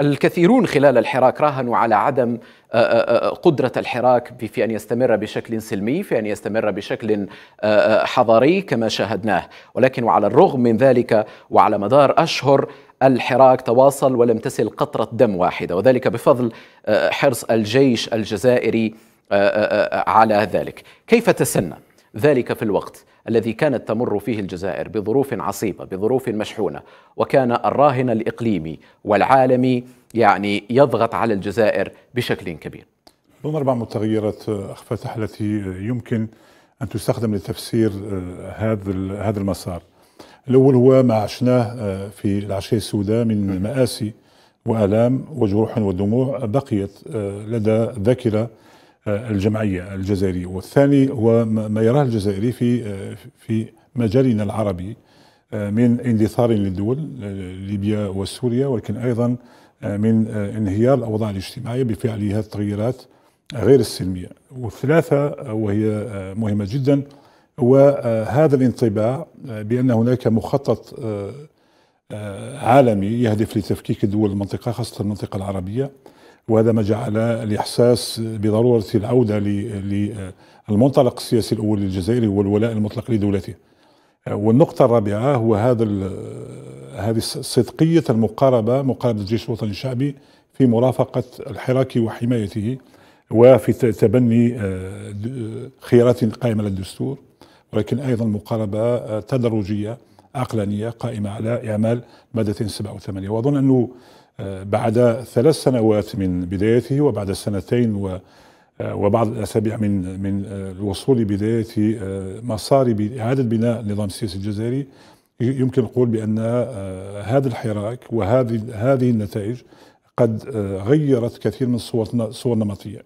الكثيرون خلال الحراك راهنوا على عدم آه، آه، آه، قدرة الحراك في أن يستمر بشكل سلمي في أن يستمر بشكل حضاري كما شاهدناه ولكن وعلى الرغم من ذلك وعلى مدار أشهر الحراك تواصل ولم تسل قطرة دم واحدة وذلك بفضل حرص الجيش الجزائري على ذلك كيف تسنى ذلك في الوقت الذي كانت تمر فيه الجزائر بظروف عصيبه بظروف مشحونه وكان الراهن الاقليمي والعالمي يعني يضغط على الجزائر بشكل كبير. ضمن اربع متغيرات فتح التي يمكن ان تستخدم لتفسير آه، هذا هذا المسار. الاول هو ما عشناه آه، في العشيه السوداء من ماسي والام وجروح ودموع بقيت آه، لدى ذاكره الجمعية الجزائرية والثاني هو ما يراه الجزائري في آه، في مجالنا العربي آه، من اندثار للدول آه، ليبيا وسوريا ولكن أيضا من انهيار الأوضاع الاجتماعية بفعلها التغييرات غير السلمية والثلاثة وهي مهمة جدا وهذا الانطباع بأن هناك مخطط عالمي يهدف لتفكيك دول المنطقة خاصة المنطقة العربية وهذا ما جعل الإحساس بضرورة العودة للمنطلق السياسي الأول للجزائري هو الولاء المطلق لدولته والنقطة الرابعة هو هذا هذه صدقية المقاربة مقاربة الجيش الوطني الشعبي في مرافقة الحراك وحمايته وفي تبني آه، خيارات قائمة على الدستور ولكن أيضا مقاربة آه، تدرجية عقلانية قائمة على إعمال مادتين سبعة وثمانية وأظن أنه بعد ثلاث سنوات من بدايته وبعد سنتين و وبعض الاسابيع من من آه، الوصول بدايه آه، مسار باعاده بناء النظام السياسي الجزائري يمكن القول بان آه، هذا الحراك وهذه هذه النتائج قد غيرت كثير من الصور الصور النمطيه